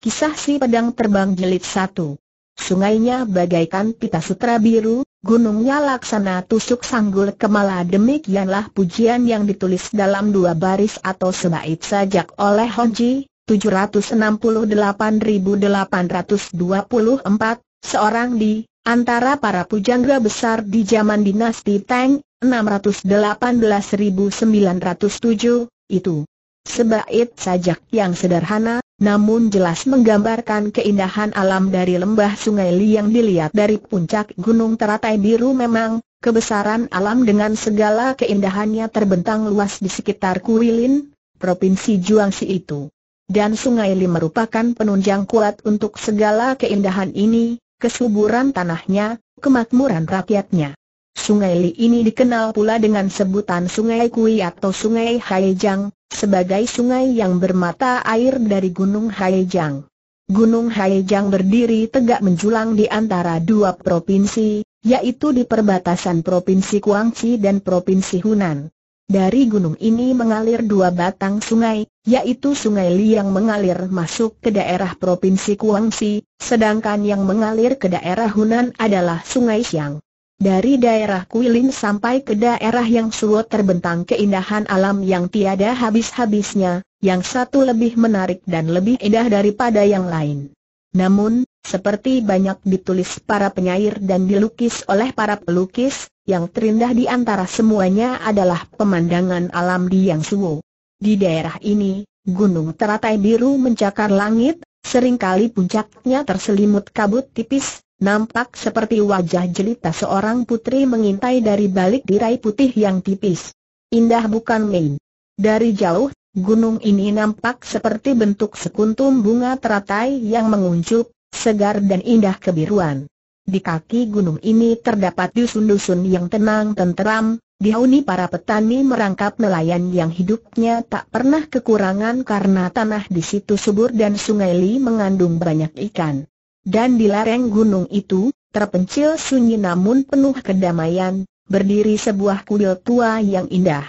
Kisah si pedang terbang jilid satu. Sungainya bagaikan pita sutra biru, gunungnya laksana tusuk sanggul kemala demikianlah pujian yang ditulis dalam dua baris atau sebaik sajak oleh Honji, 768.824, seorang di antara para pujangga besar di zaman dinasti Tang, 618.907, itu. sebaik sajak yang sederhana, namun jelas menggambarkan keindahan alam dari lembah sungai Li yang dilihat dari puncak gunung teratai biru memang, kebesaran alam dengan segala keindahannya terbentang luas di sekitar Kuilin, Provinsi Juangsi itu. Dan Sungai Li merupakan penunjang kuat untuk segala keindahan ini, kesuburan tanahnya, kemakmuran rakyatnya. Sungai Li ini dikenal pula dengan sebutan Sungai Kui atau Sungai Haijang, sebagai sungai yang bermata air dari Gunung Haijang. Gunung Haijang berdiri tegak menjulang di antara dua provinsi, yaitu di perbatasan Provinsi Guangxi dan Provinsi Hunan. Dari gunung ini mengalir dua batang sungai, yaitu Sungai Liang mengalir masuk ke daerah Provinsi Guangxi, sedangkan yang mengalir ke daerah Hunan adalah Sungai Xiang. Dari daerah Kuilin sampai ke daerah yang suwo terbentang keindahan alam yang tiada habis-habisnya, yang satu lebih menarik dan lebih indah daripada yang lain. Namun, seperti banyak ditulis para penyair dan dilukis oleh para pelukis, yang terindah di antara semuanya adalah pemandangan alam di Yang Suwo. Di daerah ini, gunung teratai biru mencakar langit, seringkali puncaknya terselimut kabut tipis, Nampak seperti wajah jelita seorang putri mengintai dari balik tirai putih yang tipis. Indah bukan main. Dari jauh, gunung ini nampak seperti bentuk sekuntum bunga teratai yang menguncup, segar dan indah kebiruan. Di kaki gunung ini terdapat dusun-dusun yang tenang tenteram, dihuni para petani merangkap nelayan yang hidupnya tak pernah kekurangan karena tanah di situ subur dan sungai Li mengandung banyak ikan. Dan di lereng gunung itu, terpencil sunyi namun penuh kedamaian, berdiri sebuah kuil tua yang indah.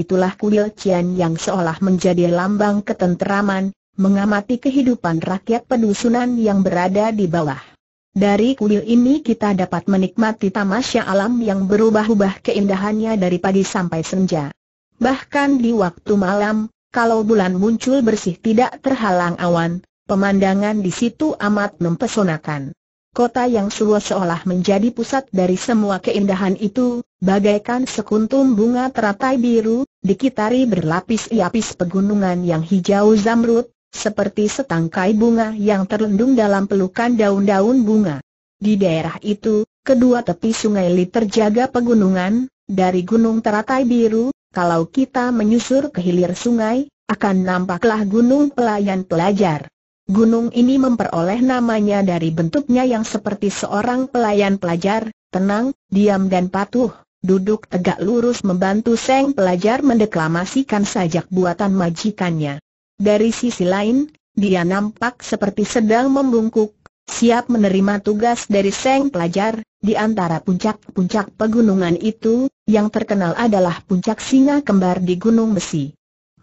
Itulah kuil Cian yang seolah menjadi lambang ketenteraman, mengamati kehidupan rakyat pedusunan yang berada di bawah. Dari kuil ini kita dapat menikmati tamasya alam yang berubah-ubah keindahannya dari pagi sampai senja. Bahkan di waktu malam, kalau bulan muncul bersih tidak terhalang awan, Pemandangan di situ amat mempesonakan. Kota yang seluas seolah menjadi pusat dari semua keindahan itu, bagaikan sekuntum bunga teratai biru, dikitari berlapis-lapis pegunungan yang hijau zamrud, seperti setangkai bunga yang terlendung dalam pelukan daun-daun bunga. Di daerah itu, kedua tepi sungai Li terjaga pegunungan, dari gunung teratai biru, kalau kita menyusur ke hilir sungai, akan nampaklah gunung pelayan pelajar. Gunung ini memperoleh namanya dari bentuknya yang seperti seorang pelayan pelajar, tenang, diam dan patuh, duduk tegak lurus membantu Seng pelajar mendeklamasikan sajak buatan majikannya. Dari sisi lain, dia nampak seperti sedang membungkuk, siap menerima tugas dari Seng pelajar, di antara puncak-puncak pegunungan itu, yang terkenal adalah puncak singa kembar di Gunung Besi.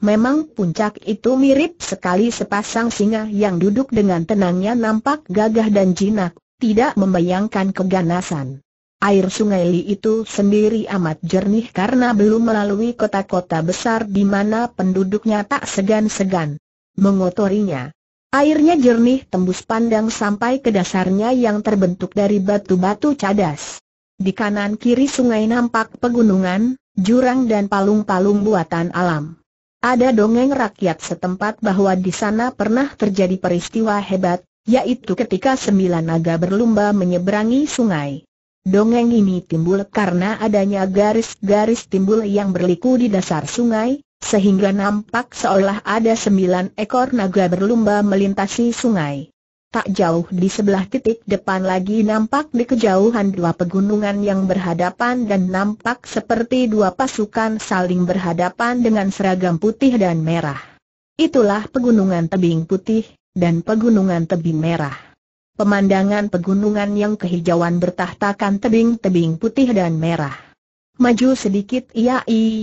Memang puncak itu mirip sekali sepasang singa yang duduk dengan tenangnya nampak gagah dan jinak, tidak membayangkan keganasan. Air sungai Li itu sendiri amat jernih karena belum melalui kota-kota besar di mana penduduknya tak segan-segan mengotorinya. Airnya jernih tembus pandang sampai ke dasarnya yang terbentuk dari batu-batu cadas. Di kanan kiri sungai nampak pegunungan, jurang dan palung-palung buatan alam. Ada dongeng rakyat setempat bahwa di sana pernah terjadi peristiwa hebat, yaitu ketika sembilan naga berlumba menyeberangi sungai. Dongeng ini timbul karena adanya garis-garis timbul yang berliku di dasar sungai, sehingga nampak seolah ada sembilan ekor naga berlumba melintasi sungai. Tak jauh di sebelah titik depan lagi nampak di kejauhan dua pegunungan yang berhadapan dan nampak seperti dua pasukan saling berhadapan dengan seragam putih dan merah. Itulah pegunungan tebing putih, dan pegunungan tebing merah. Pemandangan pegunungan yang kehijauan bertahtakan tebing-tebing putih dan merah. Maju sedikit iai, ya,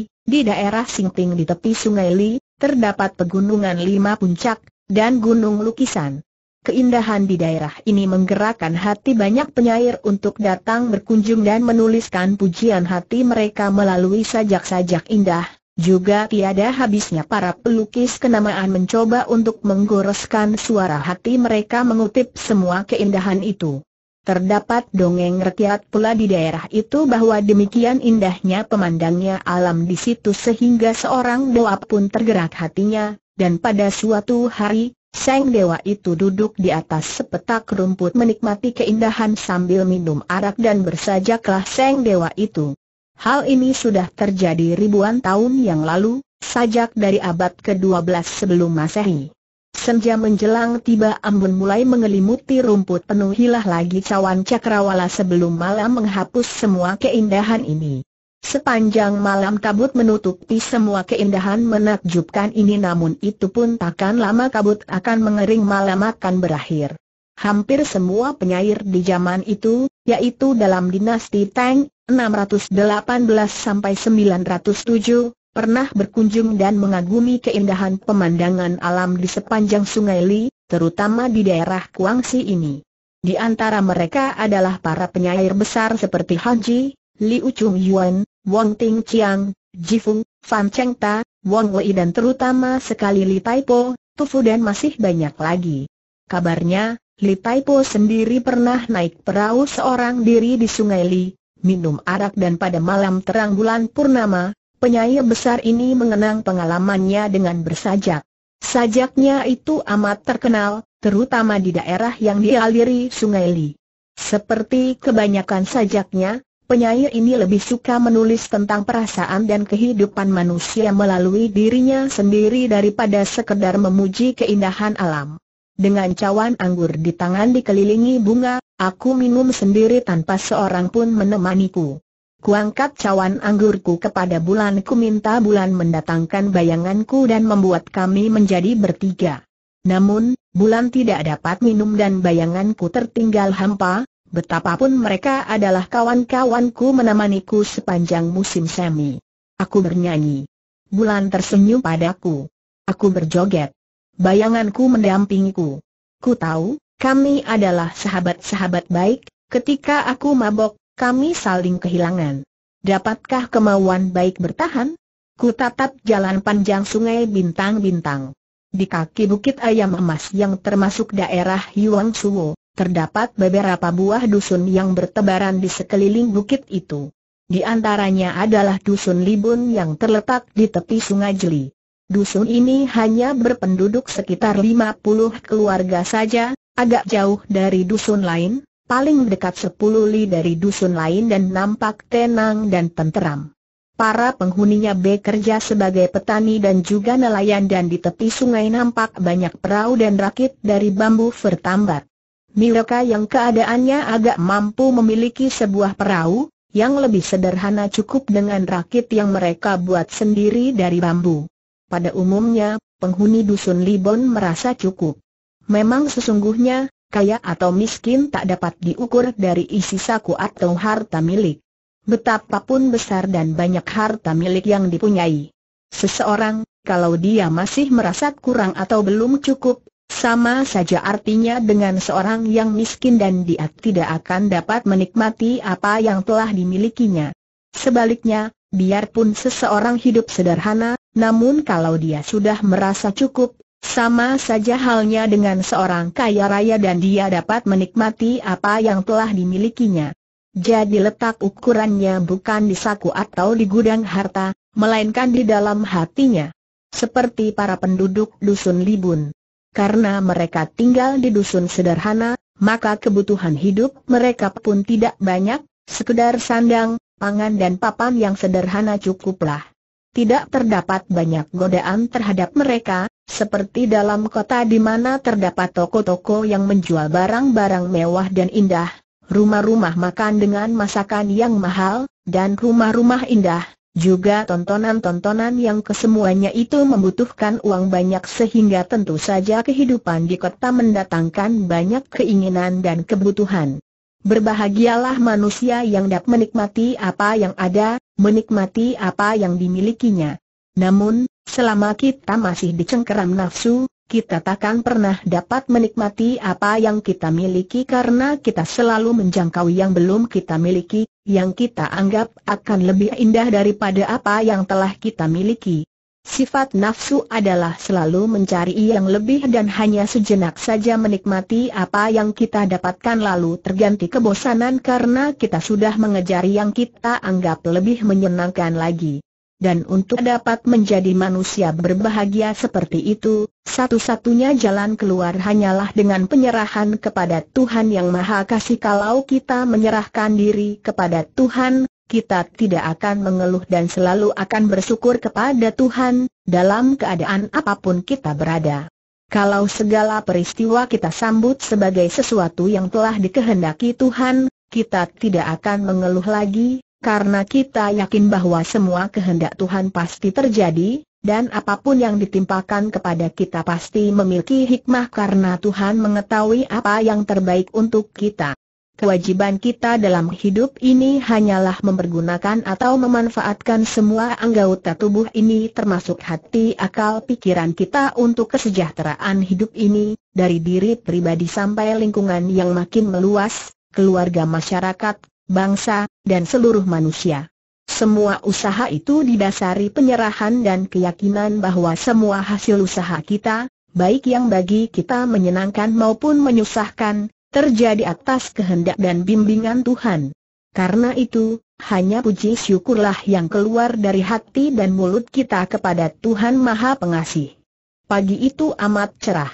di daerah Singting di tepi sungai Li, terdapat pegunungan lima puncak, dan gunung lukisan Keindahan di daerah ini menggerakkan hati banyak penyair untuk datang berkunjung dan menuliskan pujian hati mereka melalui sajak-sajak indah. Juga tiada habisnya para pelukis kenamaan mencoba untuk menggoreskan suara hati mereka mengutip semua keindahan itu. Terdapat dongeng rakyat pula di daerah itu bahwa demikian indahnya pemandangnya alam di situ sehingga seorang doa pun tergerak hatinya, dan pada suatu hari, Seng Dewa itu duduk di atas sepetak rumput menikmati keindahan sambil minum arak dan bersajaklah Seng Dewa itu. Hal ini sudah terjadi ribuan tahun yang lalu, sajak dari abad ke-12 sebelum masehi. Senja menjelang tiba ambun mulai mengelimuti rumput penuhilah lagi cawan cakrawala sebelum malam menghapus semua keindahan ini. Sepanjang malam kabut menutupi semua keindahan menakjubkan ini namun itu pun takkan lama kabut akan mengering malam akan berakhir. Hampir semua penyair di zaman itu, yaitu dalam dinasti Tang, 618 907, pernah berkunjung dan mengagumi keindahan pemandangan alam di sepanjang Sungai Li, terutama di daerah Kuangsi ini. Di antara mereka adalah para penyair besar seperti Han Ji, Liu Chung Yuan, Wong Ting Chiang, Jifung, Fan Cheng Ta, Wong Wei dan terutama sekali Li Taipo, Tufu dan masih banyak lagi. Kabarnya, Li Taipo sendiri pernah naik perahu seorang diri di Sungai Li, minum arak dan pada malam terang bulan purnama, penyair besar ini mengenang pengalamannya dengan bersajak. Sajaknya itu amat terkenal, terutama di daerah yang dialiri Sungai Li. Seperti kebanyakan sajaknya, Penyair ini lebih suka menulis tentang perasaan dan kehidupan manusia melalui dirinya sendiri daripada sekedar memuji keindahan alam. Dengan cawan anggur di tangan dikelilingi bunga, aku minum sendiri tanpa seorang pun menemaniku. Kuangkat cawan anggurku kepada bulan ku minta bulan mendatangkan bayanganku dan membuat kami menjadi bertiga. Namun, bulan tidak dapat minum dan bayanganku tertinggal hampa, Betapapun mereka adalah kawan-kawanku menemaniku sepanjang musim semi. Aku bernyanyi. Bulan tersenyum padaku. Aku berjoget. Bayanganku mendampingiku. Ku tahu, kami adalah sahabat-sahabat baik, ketika aku mabok, kami saling kehilangan. Dapatkah kemauan baik bertahan? Ku tatap jalan panjang sungai bintang-bintang. Di kaki bukit ayam emas yang termasuk daerah Yuang Suwo, terdapat beberapa buah dusun yang bertebaran di sekeliling bukit itu. Di antaranya adalah dusun Libun yang terletak di tepi sungai Jeli. Dusun ini hanya berpenduduk sekitar 50 keluarga saja, agak jauh dari dusun lain, paling dekat 10 li dari dusun lain dan nampak tenang dan tenteram. Para penghuninya bekerja sebagai petani dan juga nelayan dan di tepi sungai nampak banyak perahu dan rakit dari bambu vertambat. Miroka yang keadaannya agak mampu memiliki sebuah perahu, yang lebih sederhana cukup dengan rakit yang mereka buat sendiri dari bambu. Pada umumnya, penghuni dusun Libon merasa cukup. Memang sesungguhnya, kaya atau miskin tak dapat diukur dari isi saku atau harta milik. Betapapun besar dan banyak harta milik yang dipunyai. Seseorang, kalau dia masih merasa kurang atau belum cukup, sama saja artinya dengan seorang yang miskin dan dia tidak akan dapat menikmati apa yang telah dimilikinya. Sebaliknya, biarpun seseorang hidup sederhana, namun kalau dia sudah merasa cukup, sama saja halnya dengan seorang kaya raya dan dia dapat menikmati apa yang telah dimilikinya. Jadi letak ukurannya bukan di saku atau di gudang harta, melainkan di dalam hatinya. Seperti para penduduk dusun Libun karena mereka tinggal di dusun sederhana, maka kebutuhan hidup mereka pun tidak banyak, sekedar sandang, pangan dan papan yang sederhana cukuplah. Tidak terdapat banyak godaan terhadap mereka, seperti dalam kota di mana terdapat toko-toko yang menjual barang-barang mewah dan indah, rumah-rumah makan dengan masakan yang mahal, dan rumah-rumah indah, juga tontonan-tontonan yang kesemuanya itu membutuhkan uang banyak sehingga tentu saja kehidupan di kota mendatangkan banyak keinginan dan kebutuhan. Berbahagialah manusia yang dapat menikmati apa yang ada, menikmati apa yang dimilikinya. Namun, selama kita masih dicengkeram nafsu, kita takkan pernah dapat menikmati apa yang kita miliki karena kita selalu menjangkau yang belum kita miliki, yang kita anggap akan lebih indah daripada apa yang telah kita miliki. Sifat nafsu adalah selalu mencari yang lebih dan hanya sejenak saja menikmati apa yang kita dapatkan lalu terganti kebosanan karena kita sudah mengejar yang kita anggap lebih menyenangkan lagi dan untuk dapat menjadi manusia berbahagia seperti itu, satu-satunya jalan keluar hanyalah dengan penyerahan kepada Tuhan Yang Maha Kasih. Kalau kita menyerahkan diri kepada Tuhan, kita tidak akan mengeluh dan selalu akan bersyukur kepada Tuhan, dalam keadaan apapun kita berada. Kalau segala peristiwa kita sambut sebagai sesuatu yang telah dikehendaki Tuhan, kita tidak akan mengeluh lagi, karena kita yakin bahwa semua kehendak Tuhan pasti terjadi, dan apapun yang ditimpakan kepada kita pasti memiliki hikmah karena Tuhan mengetahui apa yang terbaik untuk kita. Kewajiban kita dalam hidup ini hanyalah mempergunakan atau memanfaatkan semua anggota tubuh ini termasuk hati akal pikiran kita untuk kesejahteraan hidup ini, dari diri pribadi sampai lingkungan yang makin meluas, keluarga masyarakat bangsa, dan seluruh manusia. Semua usaha itu didasari penyerahan dan keyakinan bahwa semua hasil usaha kita, baik yang bagi kita menyenangkan maupun menyusahkan, terjadi atas kehendak dan bimbingan Tuhan. Karena itu, hanya puji syukurlah yang keluar dari hati dan mulut kita kepada Tuhan Maha Pengasih. Pagi itu amat cerah.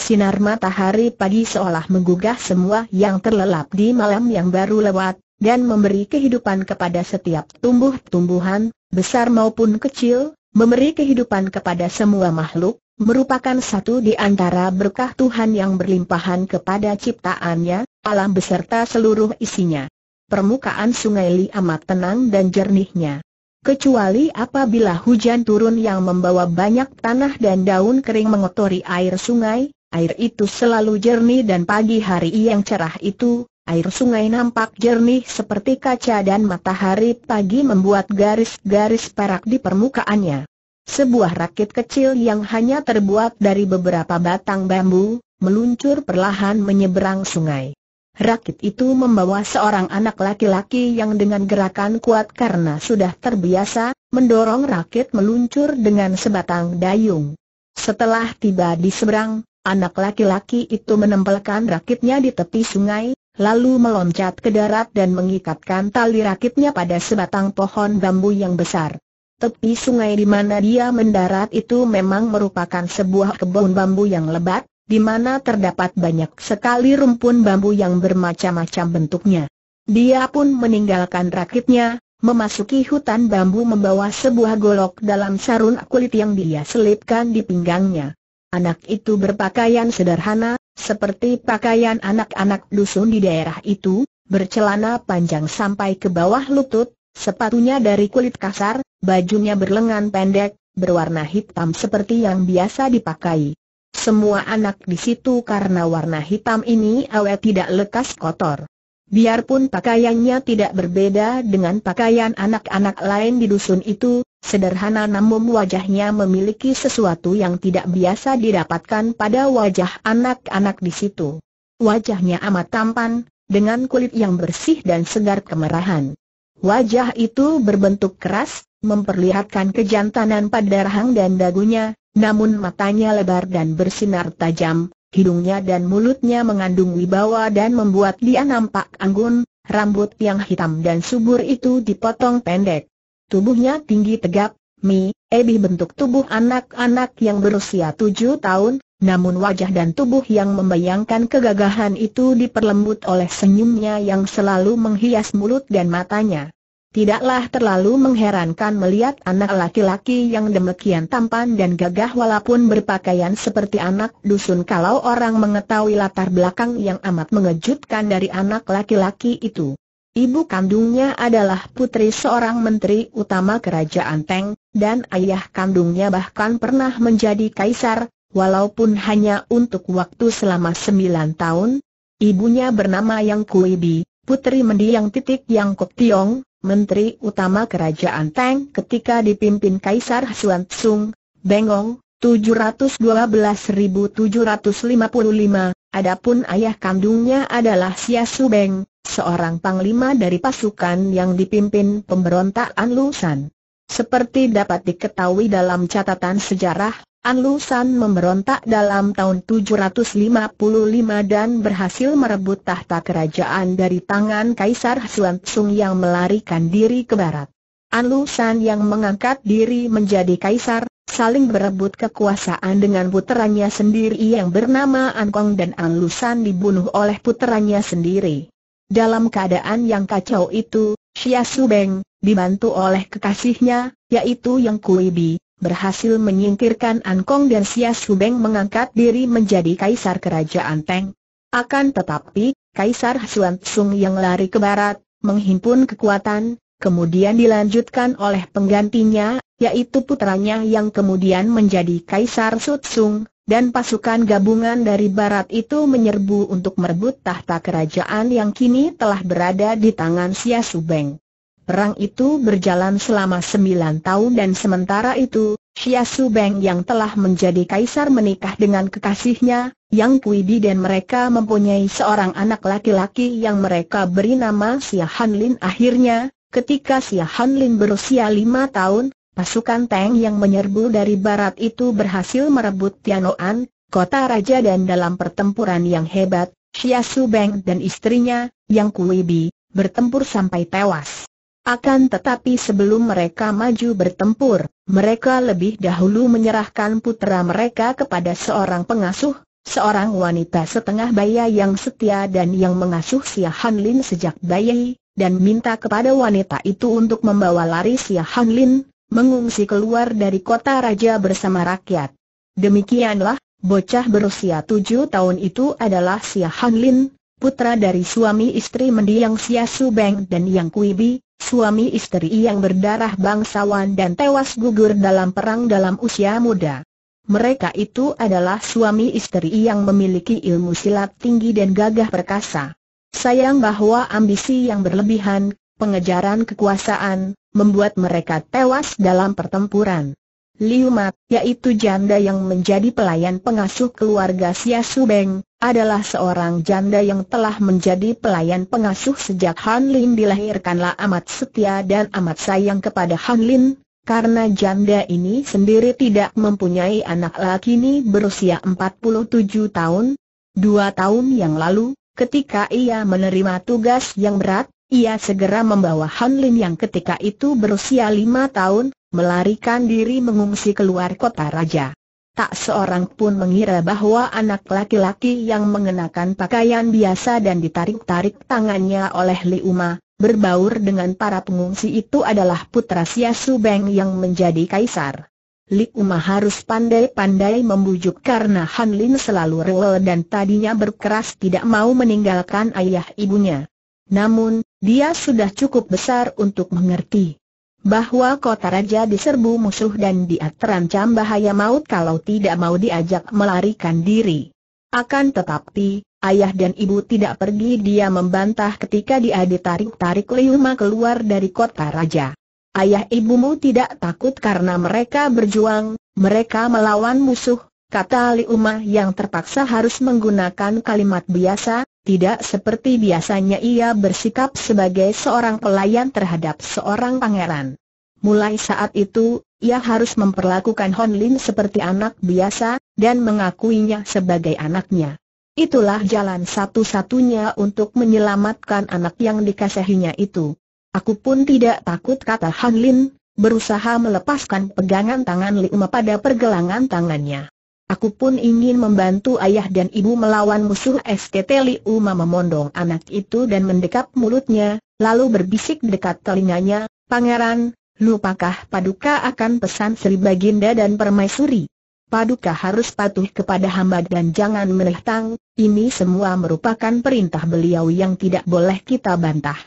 Sinar matahari pagi seolah menggugah semua yang terlelap di malam yang baru lewat, dan memberi kehidupan kepada setiap tumbuh-tumbuhan, besar maupun kecil, memberi kehidupan kepada semua makhluk, merupakan satu di antara berkah Tuhan yang berlimpahan kepada ciptaannya, alam beserta seluruh isinya. Permukaan sungai Li amat tenang dan jernihnya. Kecuali apabila hujan turun yang membawa banyak tanah dan daun kering mengotori air sungai, air itu selalu jernih dan pagi hari yang cerah itu, Air sungai nampak jernih seperti kaca dan matahari pagi membuat garis-garis perak di permukaannya. Sebuah rakit kecil yang hanya terbuat dari beberapa batang bambu, meluncur perlahan menyeberang sungai. Rakit itu membawa seorang anak laki-laki yang dengan gerakan kuat karena sudah terbiasa, mendorong rakit meluncur dengan sebatang dayung. Setelah tiba di seberang, anak laki-laki itu menempelkan rakitnya di tepi sungai, lalu meloncat ke darat dan mengikatkan tali rakitnya pada sebatang pohon bambu yang besar. Tepi sungai di mana dia mendarat itu memang merupakan sebuah kebun bambu yang lebat, di mana terdapat banyak sekali rumpun bambu yang bermacam-macam bentuknya. Dia pun meninggalkan rakitnya, memasuki hutan bambu membawa sebuah golok dalam sarung kulit yang dia selipkan di pinggangnya. Anak itu berpakaian sederhana, seperti pakaian anak-anak dusun di daerah itu, bercelana panjang sampai ke bawah lutut, sepatunya dari kulit kasar, bajunya berlengan pendek, berwarna hitam seperti yang biasa dipakai. Semua anak di situ karena warna hitam ini awet tidak lekas kotor. Biarpun pakaiannya tidak berbeda dengan pakaian anak-anak lain di dusun itu, Sederhana namun wajahnya memiliki sesuatu yang tidak biasa didapatkan pada wajah anak-anak di situ. Wajahnya amat tampan, dengan kulit yang bersih dan segar kemerahan. Wajah itu berbentuk keras, memperlihatkan kejantanan pada rahang dan dagunya, namun matanya lebar dan bersinar tajam, hidungnya dan mulutnya mengandung wibawa dan membuat dia nampak anggun, rambut yang hitam dan subur itu dipotong pendek. Tubuhnya tinggi tegap, Mi, Ebi bentuk tubuh anak-anak yang berusia tujuh tahun, namun wajah dan tubuh yang membayangkan kegagahan itu diperlembut oleh senyumnya yang selalu menghias mulut dan matanya. Tidaklah terlalu mengherankan melihat anak laki-laki yang demikian tampan dan gagah walaupun berpakaian seperti anak dusun kalau orang mengetahui latar belakang yang amat mengejutkan dari anak laki-laki itu. Ibu kandungnya adalah putri seorang menteri utama kerajaan Teng, dan ayah kandungnya bahkan pernah menjadi kaisar, walaupun hanya untuk waktu selama sembilan tahun. Ibunya bernama Yang Kuibi, putri mendiang titik Yang Kok Tiong, menteri utama kerajaan Teng ketika dipimpin Kaisar Hsuan Tsung, Bengong, 712.755, adapun ayah kandungnya adalah Xia Subeng seorang panglima dari pasukan yang dipimpin pemberontak An Lusan. Seperti dapat diketahui dalam catatan sejarah, An Lusan memberontak dalam tahun 755 dan berhasil merebut tahta kerajaan dari tangan Kaisar Xuan Tsung yang melarikan diri ke barat. An Lusan yang mengangkat diri menjadi kaisar, saling berebut kekuasaan dengan puteranya sendiri yang bernama An Kong dan An Lusan dibunuh oleh puteranya sendiri. Dalam keadaan yang kacau itu, Xia Subeng, dibantu oleh kekasihnya, yaitu Yang Kui Bi, berhasil menyingkirkan An Kong dan Xia Subeng mengangkat diri menjadi kaisar kerajaan Teng. Akan tetapi, Kaisar Hsuan Tsung yang lari ke barat, menghimpun kekuatan, kemudian dilanjutkan oleh penggantinya, yaitu putranya yang kemudian menjadi Kaisar Sut Sung, dan pasukan gabungan dari barat itu menyerbu untuk merebut tahta kerajaan yang kini telah berada di tangan Sia Subeng. Perang itu berjalan selama sembilan tahun dan sementara itu, Xia Subeng yang telah menjadi kaisar menikah dengan kekasihnya, Yang Kuidi dan mereka mempunyai seorang anak laki-laki yang mereka beri nama Xia Hanlin akhirnya, ketika Xia Hanlin berusia lima tahun, Pasukan Tang yang menyerbu dari barat itu berhasil merebut Tianoan, kota raja dan dalam pertempuran yang hebat, Xia Su Beng dan istrinya, Yang Kui Bi, bertempur sampai tewas. Akan tetapi sebelum mereka maju bertempur, mereka lebih dahulu menyerahkan putra mereka kepada seorang pengasuh, seorang wanita setengah baya yang setia dan yang mengasuh Sia Hanlin sejak bayi, dan minta kepada wanita itu untuk membawa lari Sia Hanlin mengungsi keluar dari kota raja bersama rakyat. Demikianlah, bocah berusia tujuh tahun itu adalah Xia Han putra dari suami istri mendiang Xia Su dan Yang Kui Bi, suami istri yang berdarah bangsawan dan tewas gugur dalam perang dalam usia muda. Mereka itu adalah suami istri yang memiliki ilmu silat tinggi dan gagah perkasa. Sayang bahwa ambisi yang berlebihan, pengejaran kekuasaan, membuat mereka tewas dalam pertempuran. Liu Mat, yaitu janda yang menjadi pelayan pengasuh keluarga Xia Su Beng, adalah seorang janda yang telah menjadi pelayan pengasuh sejak Han Lin dilahirkanlah amat setia dan amat sayang kepada Han Lin, karena janda ini sendiri tidak mempunyai anak laki ini berusia 47 tahun. Dua tahun yang lalu, ketika ia menerima tugas yang berat, ia segera membawa Han Lin yang ketika itu berusia lima tahun, melarikan diri mengungsi keluar kota raja. Tak seorang pun mengira bahwa anak laki-laki yang mengenakan pakaian biasa dan ditarik-tarik tangannya oleh Li Uma, berbaur dengan para pengungsi itu adalah putra Xia Su Beng yang menjadi kaisar. Li Uma harus pandai-pandai membujuk karena Han Lin selalu rewel dan tadinya berkeras tidak mau meninggalkan ayah ibunya. Namun, dia sudah cukup besar untuk mengerti bahwa kota raja diserbu musuh dan dia terancam bahaya maut kalau tidak mau diajak melarikan diri. Akan tetapi, ayah dan ibu tidak pergi dia membantah ketika dia ditarik-tarik Liuma keluar dari kota raja. Ayah ibumu tidak takut karena mereka berjuang, mereka melawan musuh, kata Liuma yang terpaksa harus menggunakan kalimat biasa, tidak seperti biasanya ia bersikap sebagai seorang pelayan terhadap seorang pangeran. Mulai saat itu, ia harus memperlakukan Hon Lin seperti anak biasa, dan mengakuinya sebagai anaknya. Itulah jalan satu-satunya untuk menyelamatkan anak yang dikasihinya itu. Aku pun tidak takut kata Han Lin, berusaha melepaskan pegangan tangan Ma pada pergelangan tangannya. Aku pun ingin membantu ayah dan ibu melawan musuh STT Liu memondong anak itu dan mendekap mulutnya, lalu berbisik dekat telinganya, Pangeran, lupakah Paduka akan pesan Sri Baginda dan Permaisuri? Paduka harus patuh kepada hamba dan jangan menentang, ini semua merupakan perintah beliau yang tidak boleh kita bantah.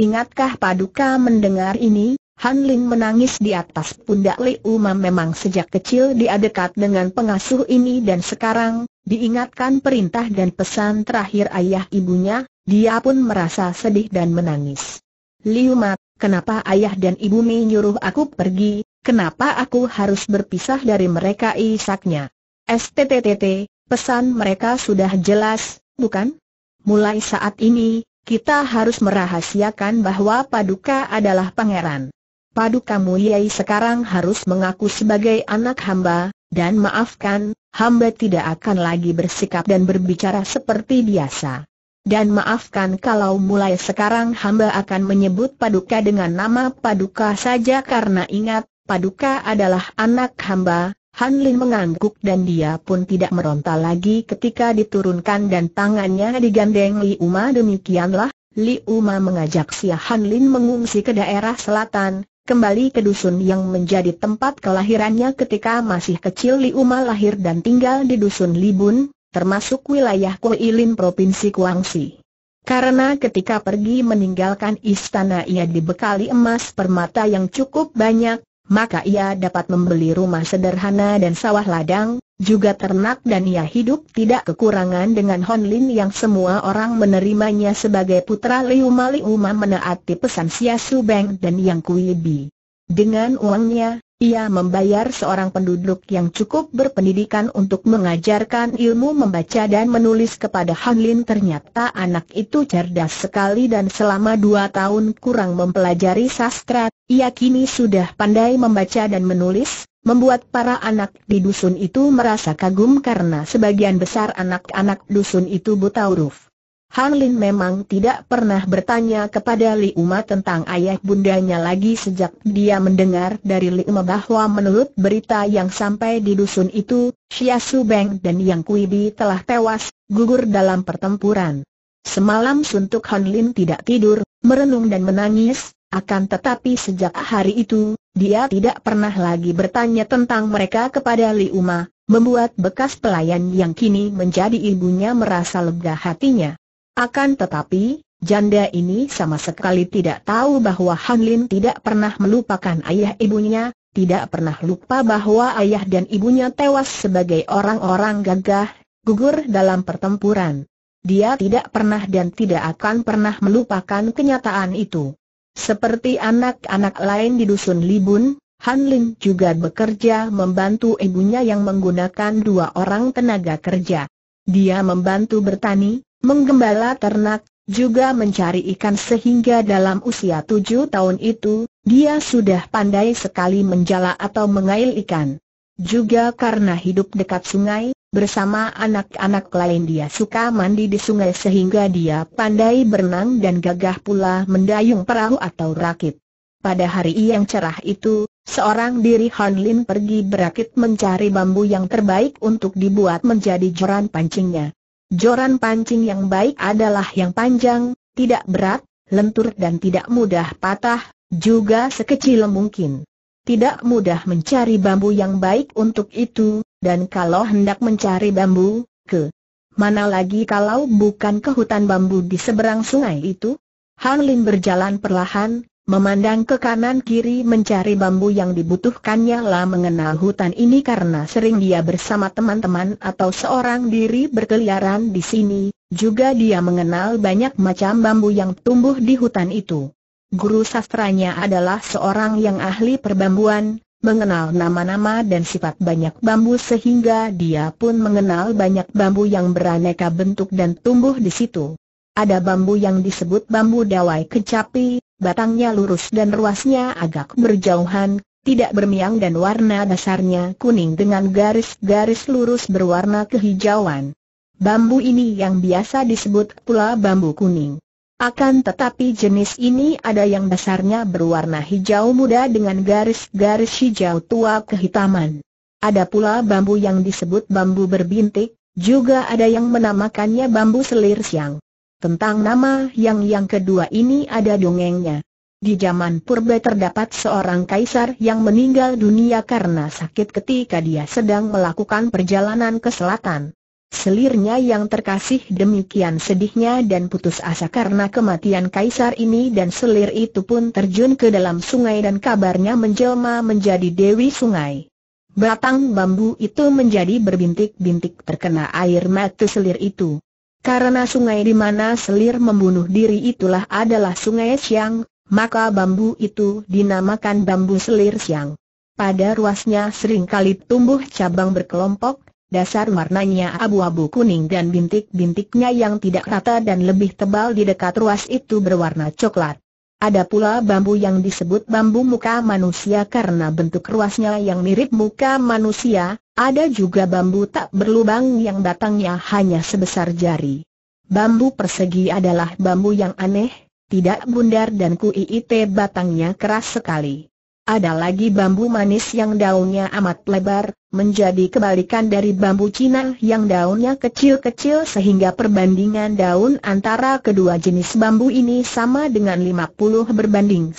Ingatkah Paduka mendengar ini? Han Ling menangis di atas pundak Li Ma memang sejak kecil dia dekat dengan pengasuh ini dan sekarang, diingatkan perintah dan pesan terakhir ayah ibunya, dia pun merasa sedih dan menangis. Liu Ma, kenapa ayah dan ibu menyuruh aku pergi, kenapa aku harus berpisah dari mereka isaknya? STTTT, pesan mereka sudah jelas, bukan? Mulai saat ini, kita harus merahasiakan bahwa Paduka adalah pangeran. Paduka Mulyai sekarang harus mengaku sebagai anak hamba, dan maafkan, hamba tidak akan lagi bersikap dan berbicara seperti biasa. Dan maafkan kalau mulai sekarang hamba akan menyebut Paduka dengan nama Paduka saja karena ingat, Paduka adalah anak hamba, Han Lin mengangguk dan dia pun tidak meronta lagi ketika diturunkan dan tangannya digandeng Li Uma demikianlah, Li Uma mengajak si Han Lin mengungsi ke daerah selatan, kembali ke dusun yang menjadi tempat kelahirannya ketika masih kecil Li Ma lahir dan tinggal di dusun Libun, termasuk wilayah Kuilin Provinsi Guangxi. Karena ketika pergi meninggalkan istana ia dibekali emas permata yang cukup banyak, maka ia dapat membeli rumah sederhana dan sawah ladang, juga ternak dan ia hidup tidak kekurangan dengan Hon Lin yang semua orang menerimanya sebagai putra Liu Mali Liu menaati pesan Xia Su Beng dan Yang Kui Bi. Dengan uangnya, ia membayar seorang penduduk yang cukup berpendidikan untuk mengajarkan ilmu membaca dan menulis kepada Han Lin ternyata anak itu cerdas sekali dan selama dua tahun kurang mempelajari sastra, ia kini sudah pandai membaca dan menulis, membuat para anak di dusun itu merasa kagum karena sebagian besar anak-anak dusun itu buta huruf. Han Lin memang tidak pernah bertanya kepada Li Uma tentang ayah bundanya lagi sejak dia mendengar dari Li Uma bahwa menurut berita yang sampai di dusun itu, Xia Su Beng dan Yang Kui Bi telah tewas, gugur dalam pertempuran. Semalam suntuk Han Lin tidak tidur, merenung dan menangis, akan tetapi sejak hari itu, dia tidak pernah lagi bertanya tentang mereka kepada Li Uma, membuat bekas pelayan yang kini menjadi ibunya merasa lega hatinya. Akan tetapi, janda ini sama sekali tidak tahu bahwa Han Lin tidak pernah melupakan ayah ibunya, tidak pernah lupa bahwa ayah dan ibunya tewas sebagai orang-orang gagah, gugur dalam pertempuran. Dia tidak pernah dan tidak akan pernah melupakan kenyataan itu. Seperti anak-anak lain di dusun Libun, Han Lin juga bekerja membantu ibunya yang menggunakan dua orang tenaga kerja. Dia membantu bertani, menggembala ternak, juga mencari ikan sehingga dalam usia tujuh tahun itu, dia sudah pandai sekali menjala atau mengail ikan. Juga karena hidup dekat sungai, Bersama anak-anak lain dia suka mandi di sungai sehingga dia pandai berenang dan gagah pula mendayung perahu atau rakit. Pada hari yang cerah itu, seorang diri Han Lin pergi berakit mencari bambu yang terbaik untuk dibuat menjadi joran pancingnya. Joran pancing yang baik adalah yang panjang, tidak berat, lentur dan tidak mudah patah, juga sekecil mungkin. Tidak mudah mencari bambu yang baik untuk itu, dan kalau hendak mencari bambu, ke mana lagi kalau bukan ke hutan bambu di seberang sungai itu? Han Lin berjalan perlahan, memandang ke kanan kiri mencari bambu yang dibutuhkannya lah mengenal hutan ini karena sering dia bersama teman-teman atau seorang diri berkeliaran di sini, juga dia mengenal banyak macam bambu yang tumbuh di hutan itu. Guru sastranya adalah seorang yang ahli perbambuan, mengenal nama-nama dan sifat banyak bambu sehingga dia pun mengenal banyak bambu yang beraneka bentuk dan tumbuh di situ. Ada bambu yang disebut bambu dawai kecapi, batangnya lurus dan ruasnya agak berjauhan, tidak bermiang dan warna dasarnya kuning dengan garis-garis lurus berwarna kehijauan. Bambu ini yang biasa disebut pula bambu kuning. Akan tetapi jenis ini ada yang dasarnya berwarna hijau muda dengan garis-garis hijau tua kehitaman. Ada pula bambu yang disebut bambu berbintik, juga ada yang menamakannya bambu selir siang. Tentang nama yang yang kedua ini ada dongengnya. Di zaman purba terdapat seorang kaisar yang meninggal dunia karena sakit ketika dia sedang melakukan perjalanan ke selatan. Selirnya yang terkasih demikian sedihnya dan putus asa karena kematian kaisar ini dan selir itu pun terjun ke dalam sungai dan kabarnya menjelma menjadi Dewi Sungai. Batang bambu itu menjadi berbintik-bintik terkena air mata selir itu. Karena sungai di mana selir membunuh diri itulah adalah sungai Siang, maka bambu itu dinamakan bambu selir Siang. Pada ruasnya seringkali tumbuh cabang berkelompok, dasar warnanya abu-abu kuning dan bintik-bintiknya yang tidak rata dan lebih tebal di dekat ruas itu berwarna coklat. Ada pula bambu yang disebut bambu muka manusia karena bentuk ruasnya yang mirip muka manusia, ada juga bambu tak berlubang yang batangnya hanya sebesar jari. Bambu persegi adalah bambu yang aneh, tidak bundar dan kuiit batangnya keras sekali. Ada lagi bambu manis yang daunnya amat lebar, menjadi kebalikan dari bambu Cina yang daunnya kecil-kecil sehingga perbandingan daun antara kedua jenis bambu ini sama dengan 50 berbanding 1.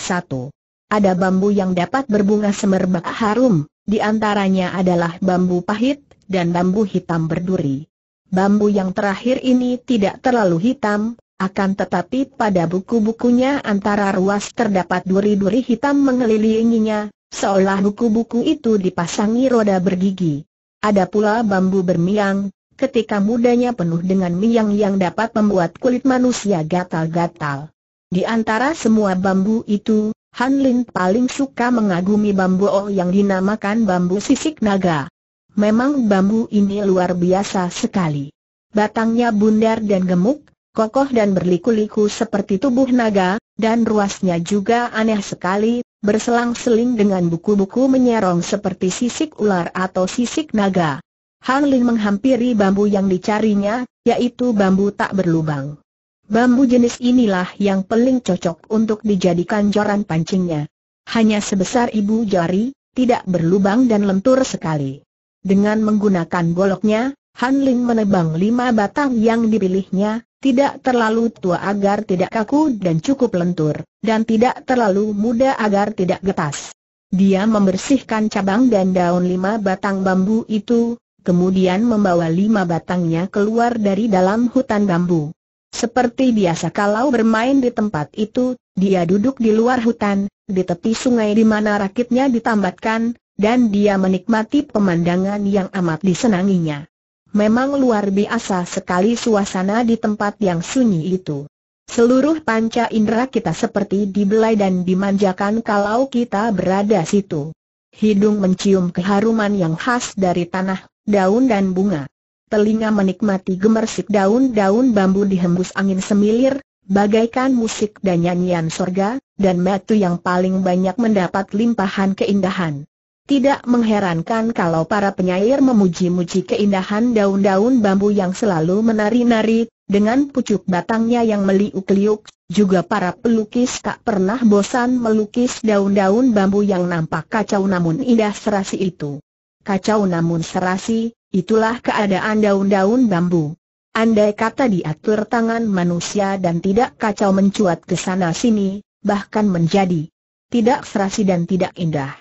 Ada bambu yang dapat berbunga semerbak harum, di antaranya adalah bambu pahit, dan bambu hitam berduri. Bambu yang terakhir ini tidak terlalu hitam, akan tetapi pada buku-bukunya antara ruas terdapat duri-duri hitam mengelilinginya, seolah buku-buku itu dipasangi roda bergigi. Ada pula bambu bermiang, ketika mudanya penuh dengan miang yang dapat membuat kulit manusia gatal-gatal. Di antara semua bambu itu, Han Lin paling suka mengagumi bambu O oh yang dinamakan bambu sisik naga. Memang bambu ini luar biasa sekali. Batangnya bundar dan gemuk, kokoh dan berliku-liku seperti tubuh naga, dan ruasnya juga aneh sekali, berselang-seling dengan buku-buku menyerong seperti sisik ular atau sisik naga. Han Ling menghampiri bambu yang dicarinya, yaitu bambu tak berlubang. Bambu jenis inilah yang paling cocok untuk dijadikan joran pancingnya. Hanya sebesar ibu jari, tidak berlubang dan lentur sekali. Dengan menggunakan goloknya, Han Ling menebang lima batang yang dipilihnya, tidak terlalu tua agar tidak kaku dan cukup lentur, dan tidak terlalu muda agar tidak getas. Dia membersihkan cabang dan daun lima batang bambu itu, kemudian membawa lima batangnya keluar dari dalam hutan bambu. Seperti biasa kalau bermain di tempat itu, dia duduk di luar hutan, di tepi sungai di mana rakitnya ditambatkan, dan dia menikmati pemandangan yang amat disenanginya. Memang luar biasa sekali suasana di tempat yang sunyi itu. Seluruh panca indera kita seperti dibelai dan dimanjakan kalau kita berada situ. Hidung mencium keharuman yang khas dari tanah, daun dan bunga. Telinga menikmati gemersik daun-daun bambu dihembus angin semilir, bagaikan musik dan nyanyian sorga, dan metu yang paling banyak mendapat limpahan keindahan. Tidak mengherankan kalau para penyair memuji-muji keindahan daun-daun bambu yang selalu menari-nari, dengan pucuk batangnya yang meliuk-liuk, juga para pelukis tak pernah bosan melukis daun-daun bambu yang nampak kacau namun indah serasi itu. Kacau namun serasi, itulah keadaan daun-daun bambu. Andai kata diatur tangan manusia dan tidak kacau mencuat ke sana sini, bahkan menjadi tidak serasi dan tidak indah.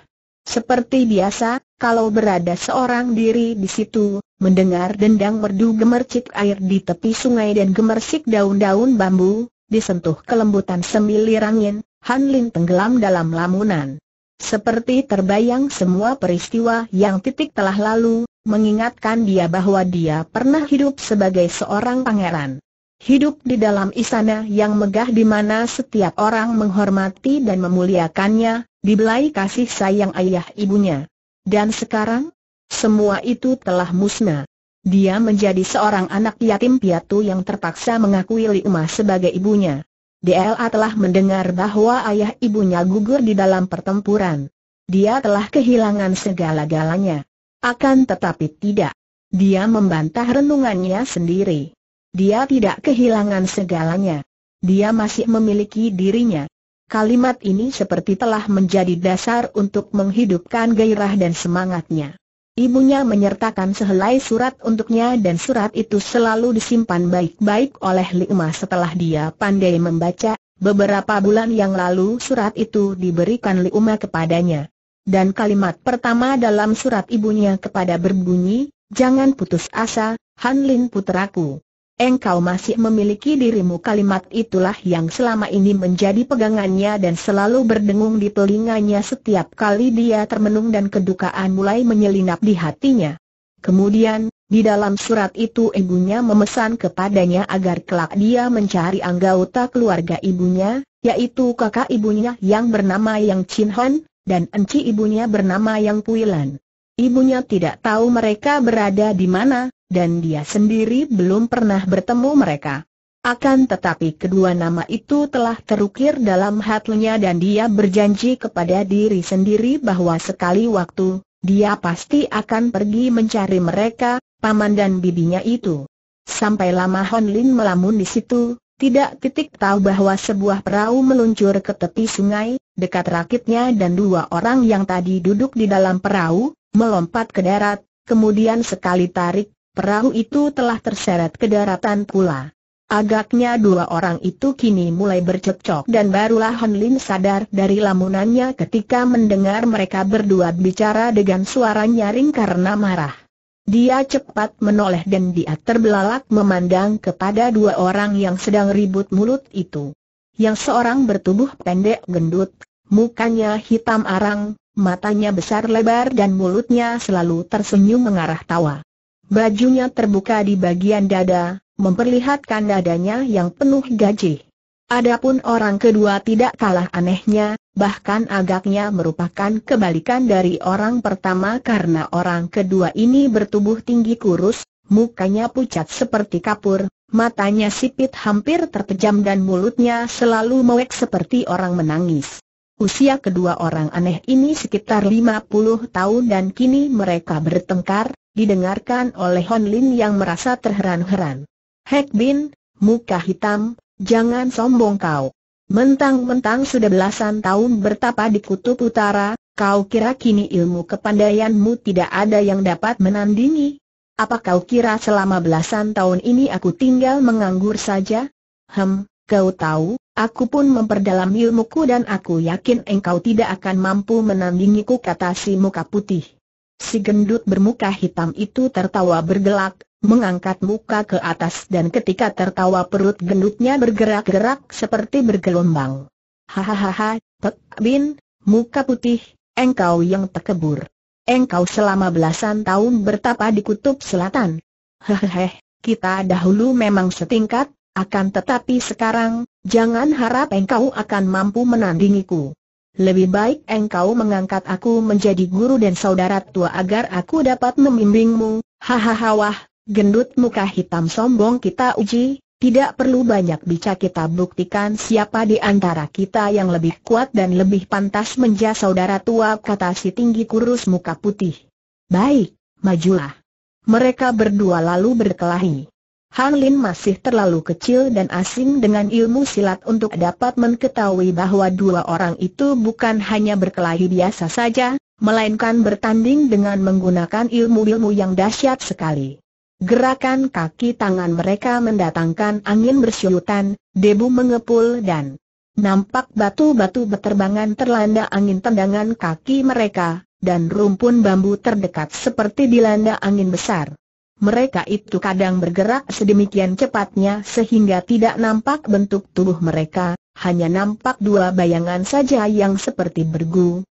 Seperti biasa, kalau berada seorang diri di situ, mendengar dendang merdu gemercik air di tepi sungai dan gemersik daun-daun bambu, disentuh kelembutan semilir angin, Han Lin tenggelam dalam lamunan. Seperti terbayang semua peristiwa yang titik telah lalu, mengingatkan dia bahwa dia pernah hidup sebagai seorang pangeran. Hidup di dalam istana yang megah di mana setiap orang menghormati dan memuliakannya, dibelai kasih sayang ayah ibunya. Dan sekarang, semua itu telah musnah. Dia menjadi seorang anak yatim piatu yang terpaksa mengakui Liuma sebagai ibunya. DLA telah mendengar bahwa ayah ibunya gugur di dalam pertempuran. Dia telah kehilangan segala-galanya. Akan tetapi tidak. Dia membantah renungannya sendiri. Dia tidak kehilangan segalanya. Dia masih memiliki dirinya. Kalimat ini seperti telah menjadi dasar untuk menghidupkan gairah dan semangatnya. Ibunya menyertakan sehelai surat untuknya dan surat itu selalu disimpan baik-baik oleh Lima setelah dia pandai membaca. Beberapa bulan yang lalu surat itu diberikan Lima kepadanya. Dan kalimat pertama dalam surat ibunya kepada berbunyi, Jangan putus asa, Hanlin puteraku. Engkau masih memiliki dirimu kalimat itulah yang selama ini menjadi pegangannya dan selalu berdengung di telinganya setiap kali dia termenung dan kedukaan mulai menyelinap di hatinya. Kemudian, di dalam surat itu ibunya memesan kepadanya agar kelak dia mencari anggota keluarga ibunya, yaitu kakak ibunya yang bernama Yang Chin Hon, dan enci ibunya bernama Yang Puilan. Ibunya tidak tahu mereka berada di mana, dan dia sendiri belum pernah bertemu mereka. Akan tetapi kedua nama itu telah terukir dalam hatinya dan dia berjanji kepada diri sendiri bahwa sekali waktu, dia pasti akan pergi mencari mereka, paman dan bibinya itu. Sampai lama Hon Lin melamun di situ, tidak titik tahu bahwa sebuah perahu meluncur ke tepi sungai, dekat rakitnya dan dua orang yang tadi duduk di dalam perahu, melompat ke darat, kemudian sekali tarik, perahu itu telah terseret ke daratan pula. Agaknya dua orang itu kini mulai bercekcok dan barulah Hon Lin sadar dari lamunannya ketika mendengar mereka berdua bicara dengan suara nyaring karena marah. Dia cepat menoleh dan dia terbelalak memandang kepada dua orang yang sedang ribut mulut itu. Yang seorang bertubuh pendek gendut, mukanya hitam arang, matanya besar lebar dan mulutnya selalu tersenyum mengarah tawa. Bajunya terbuka di bagian dada, memperlihatkan dadanya yang penuh gaji. Adapun orang kedua tidak kalah anehnya, bahkan agaknya merupakan kebalikan dari orang pertama karena orang kedua ini bertubuh tinggi kurus, mukanya pucat seperti kapur, matanya sipit hampir terpejam dan mulutnya selalu mewek seperti orang menangis. Usia kedua orang aneh ini sekitar 50 tahun dan kini mereka bertengkar, didengarkan oleh Hon Lin yang merasa terheran-heran. Hek Bin, muka hitam, jangan sombong kau. Mentang-mentang sudah belasan tahun bertapa di kutub utara, kau kira kini ilmu kepandaianmu tidak ada yang dapat menandingi? Apa kau kira selama belasan tahun ini aku tinggal menganggur saja? Hem, kau tahu, Aku pun memperdalam ilmuku dan aku yakin engkau tidak akan mampu menandingiku kata si muka putih. Si gendut bermuka hitam itu tertawa bergelak, mengangkat muka ke atas dan ketika tertawa perut gendutnya bergerak-gerak seperti bergelombang. Hahaha, Pek Bin, muka putih, engkau yang terkebur. Engkau selama belasan tahun bertapa di kutub selatan. Hehehe, kita dahulu memang setingkat, akan tetapi sekarang, jangan harap engkau akan mampu menandingiku. Lebih baik engkau mengangkat aku menjadi guru dan saudara tua agar aku dapat membimbingmu. Hahaha wah, gendut muka hitam sombong kita uji, tidak perlu banyak bicara kita buktikan siapa di antara kita yang lebih kuat dan lebih pantas menjadi saudara tua kata si tinggi kurus muka putih. Baik, majulah. Mereka berdua lalu berkelahi. Han Lin masih terlalu kecil dan asing dengan ilmu silat untuk dapat mengetahui bahwa dua orang itu bukan hanya berkelahi biasa saja, melainkan bertanding dengan menggunakan ilmu-ilmu yang dahsyat sekali. Gerakan kaki tangan mereka mendatangkan angin bersyutan, debu mengepul dan nampak batu-batu berterbangan terlanda angin tendangan kaki mereka, dan rumpun bambu terdekat seperti dilanda angin besar mereka itu kadang bergerak sedemikian cepatnya sehingga tidak nampak bentuk tubuh mereka, hanya nampak dua bayangan saja yang seperti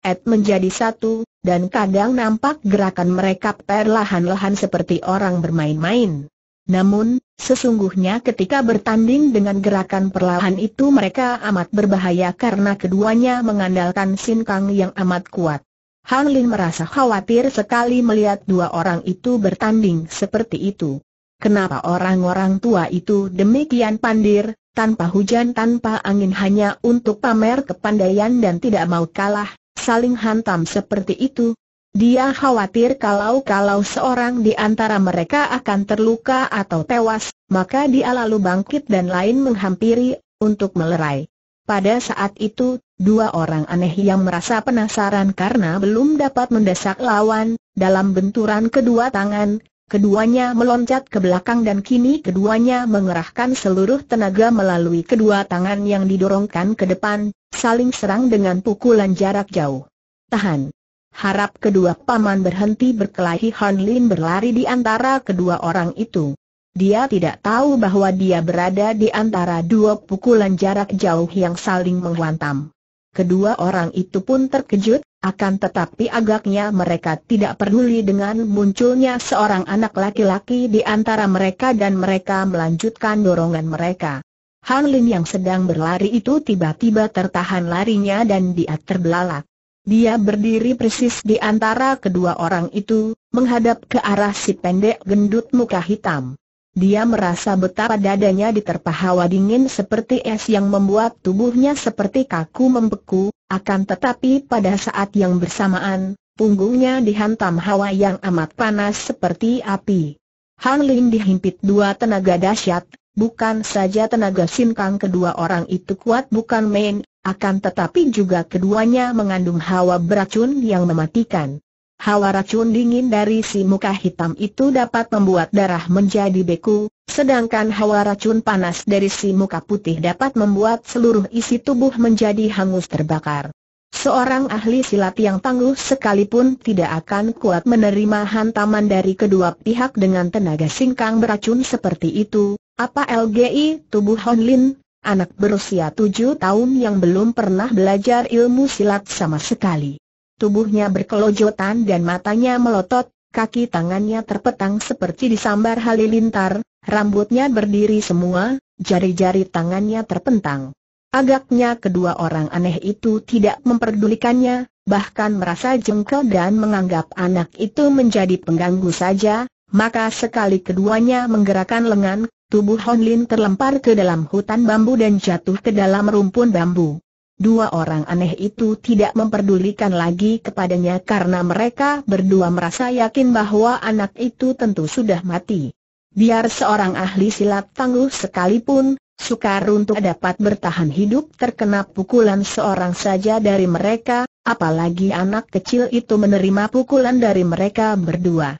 et menjadi satu, dan kadang nampak gerakan mereka perlahan-lahan seperti orang bermain-main. Namun, sesungguhnya ketika bertanding dengan gerakan perlahan itu mereka amat berbahaya karena keduanya mengandalkan sinkang yang amat kuat. Han Lin merasa khawatir sekali melihat dua orang itu bertanding seperti itu. Kenapa orang-orang tua itu demikian pandir, tanpa hujan tanpa angin hanya untuk pamer kepandaian dan tidak mau kalah, saling hantam seperti itu? Dia khawatir kalau-kalau seorang di antara mereka akan terluka atau tewas, maka dia lalu bangkit dan lain menghampiri, untuk melerai. Pada saat itu, Dua orang aneh yang merasa penasaran karena belum dapat mendesak lawan, dalam benturan kedua tangan, keduanya meloncat ke belakang dan kini keduanya mengerahkan seluruh tenaga melalui kedua tangan yang didorongkan ke depan, saling serang dengan pukulan jarak jauh. Tahan! Harap kedua paman berhenti berkelahi Han Lin berlari di antara kedua orang itu. Dia tidak tahu bahwa dia berada di antara dua pukulan jarak jauh yang saling menghantam. Kedua orang itu pun terkejut, akan tetapi agaknya mereka tidak peduli dengan munculnya seorang anak laki-laki di antara mereka dan mereka melanjutkan dorongan mereka. Han Lin yang sedang berlari itu tiba-tiba tertahan larinya dan dia terbelalak. Dia berdiri persis di antara kedua orang itu, menghadap ke arah si pendek gendut muka hitam. Dia merasa betapa dadanya diterpa hawa dingin seperti es yang membuat tubuhnya seperti kaku membeku, akan tetapi pada saat yang bersamaan, punggungnya dihantam hawa yang amat panas seperti api. Han Lin dihimpit dua tenaga dahsyat, bukan saja tenaga sinkang kedua orang itu kuat bukan main, akan tetapi juga keduanya mengandung hawa beracun yang mematikan. Hawa racun dingin dari si muka hitam itu dapat membuat darah menjadi beku, sedangkan hawa racun panas dari si muka putih dapat membuat seluruh isi tubuh menjadi hangus terbakar. Seorang ahli silat yang tangguh sekalipun tidak akan kuat menerima hantaman dari kedua pihak dengan tenaga singkang beracun seperti itu, apa LGI tubuh Hon Lin, anak berusia tujuh tahun yang belum pernah belajar ilmu silat sama sekali tubuhnya berkelojotan dan matanya melotot, kaki tangannya terpetang seperti disambar halilintar, rambutnya berdiri semua, jari-jari tangannya terpentang. Agaknya kedua orang aneh itu tidak memperdulikannya, bahkan merasa jengkel dan menganggap anak itu menjadi pengganggu saja, maka sekali keduanya menggerakkan lengan, tubuh Honlin terlempar ke dalam hutan bambu dan jatuh ke dalam rumpun bambu. Dua orang aneh itu tidak memperdulikan lagi kepadanya karena mereka berdua merasa yakin bahwa anak itu tentu sudah mati. Biar seorang ahli silat tangguh sekalipun, sukar untuk dapat bertahan hidup terkena pukulan seorang saja dari mereka, apalagi anak kecil itu menerima pukulan dari mereka berdua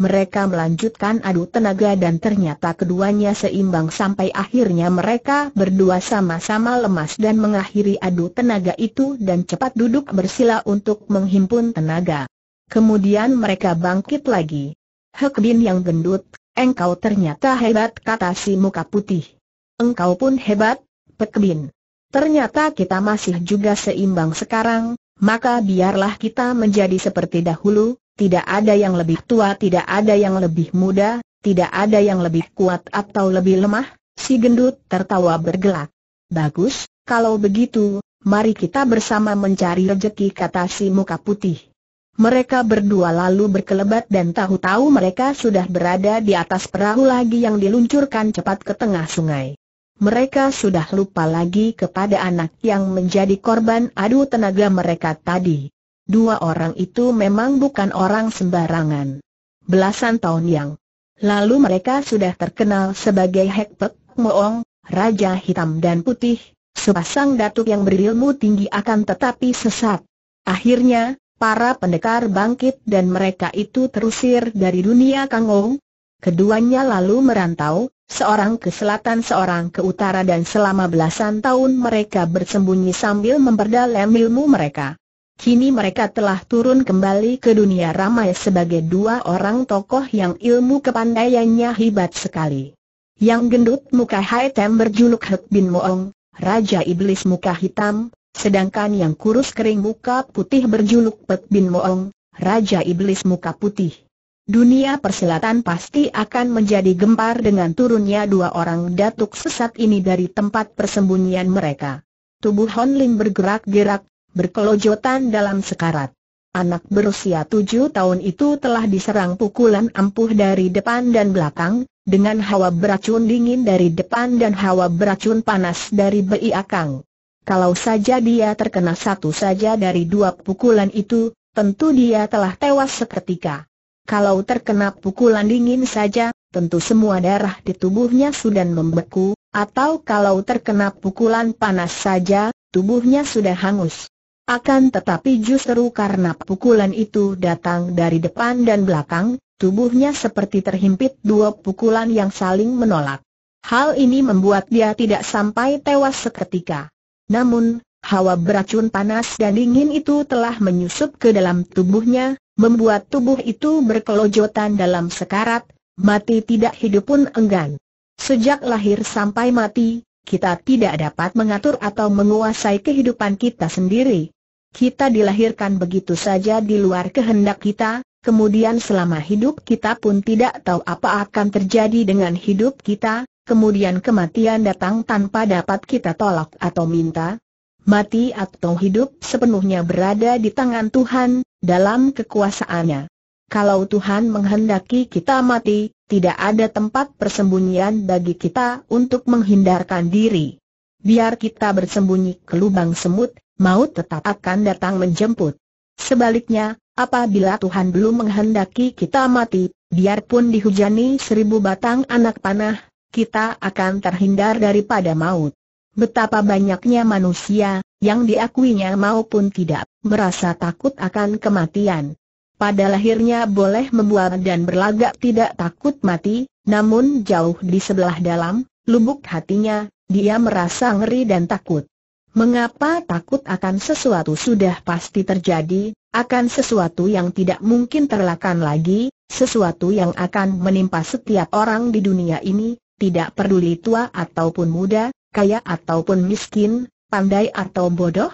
mereka melanjutkan adu tenaga dan ternyata keduanya seimbang sampai akhirnya mereka berdua sama-sama lemas dan mengakhiri adu tenaga itu dan cepat duduk bersila untuk menghimpun tenaga. Kemudian mereka bangkit lagi. Hek Bin yang gendut, engkau ternyata hebat kata si muka putih. Engkau pun hebat, Pek Bin. Ternyata kita masih juga seimbang sekarang, maka biarlah kita menjadi seperti dahulu, tidak ada yang lebih tua, tidak ada yang lebih muda, tidak ada yang lebih kuat atau lebih lemah, si gendut tertawa bergelak. Bagus, kalau begitu, mari kita bersama mencari rejeki kata si muka putih. Mereka berdua lalu berkelebat dan tahu-tahu mereka sudah berada di atas perahu lagi yang diluncurkan cepat ke tengah sungai. Mereka sudah lupa lagi kepada anak yang menjadi korban adu tenaga mereka tadi. Dua orang itu memang bukan orang sembarangan. Belasan tahun yang lalu mereka sudah terkenal sebagai Hekpek, Moong, Raja Hitam dan Putih, sepasang datuk yang berilmu tinggi akan tetapi sesat. Akhirnya, para pendekar bangkit dan mereka itu terusir dari dunia Kangong. Keduanya lalu merantau, seorang ke selatan seorang ke utara dan selama belasan tahun mereka bersembunyi sambil memperdalam ilmu mereka. Kini mereka telah turun kembali ke dunia ramai sebagai dua orang tokoh yang ilmu kepandaiannya hebat sekali. Yang gendut muka hitam berjuluk Hek Bin Moong, Raja Iblis muka hitam, sedangkan yang kurus kering muka putih berjuluk Pek Bin Moong, Raja Iblis muka putih. Dunia persilatan pasti akan menjadi gempar dengan turunnya dua orang datuk sesat ini dari tempat persembunyian mereka. Tubuh Hon Ling bergerak-gerak, berkelojotan dalam sekarat. Anak berusia tujuh tahun itu telah diserang pukulan ampuh dari depan dan belakang, dengan hawa beracun dingin dari depan dan hawa beracun panas dari beiakang. Kalau saja dia terkena satu saja dari dua pukulan itu, tentu dia telah tewas seketika. Kalau terkena pukulan dingin saja, tentu semua darah di tubuhnya sudah membeku, atau kalau terkena pukulan panas saja, tubuhnya sudah hangus. Akan tetapi justru karena pukulan itu datang dari depan dan belakang, tubuhnya seperti terhimpit dua pukulan yang saling menolak. Hal ini membuat dia tidak sampai tewas seketika. Namun, hawa beracun panas dan dingin itu telah menyusup ke dalam tubuhnya, membuat tubuh itu berkelojotan dalam sekarat, mati tidak hidup pun enggan. Sejak lahir sampai mati, kita tidak dapat mengatur atau menguasai kehidupan kita sendiri. Kita dilahirkan begitu saja di luar kehendak kita, kemudian selama hidup kita pun tidak tahu apa akan terjadi dengan hidup kita, kemudian kematian datang tanpa dapat kita tolak atau minta. Mati atau hidup sepenuhnya berada di tangan Tuhan, dalam kekuasaannya. Kalau Tuhan menghendaki kita mati, tidak ada tempat persembunyian bagi kita untuk menghindarkan diri. Biar kita bersembunyi ke lubang semut, maut tetap akan datang menjemput. Sebaliknya, apabila Tuhan belum menghendaki kita mati, biarpun dihujani seribu batang anak panah, kita akan terhindar daripada maut. Betapa banyaknya manusia, yang diakuinya maupun tidak, merasa takut akan kematian. Pada lahirnya boleh membuat dan berlagak tidak takut mati, namun jauh di sebelah dalam, lubuk hatinya, dia merasa ngeri dan takut. Mengapa takut akan sesuatu sudah pasti terjadi, akan sesuatu yang tidak mungkin terlakan lagi, sesuatu yang akan menimpa setiap orang di dunia ini, tidak peduli tua ataupun muda, kaya ataupun miskin, pandai atau bodoh?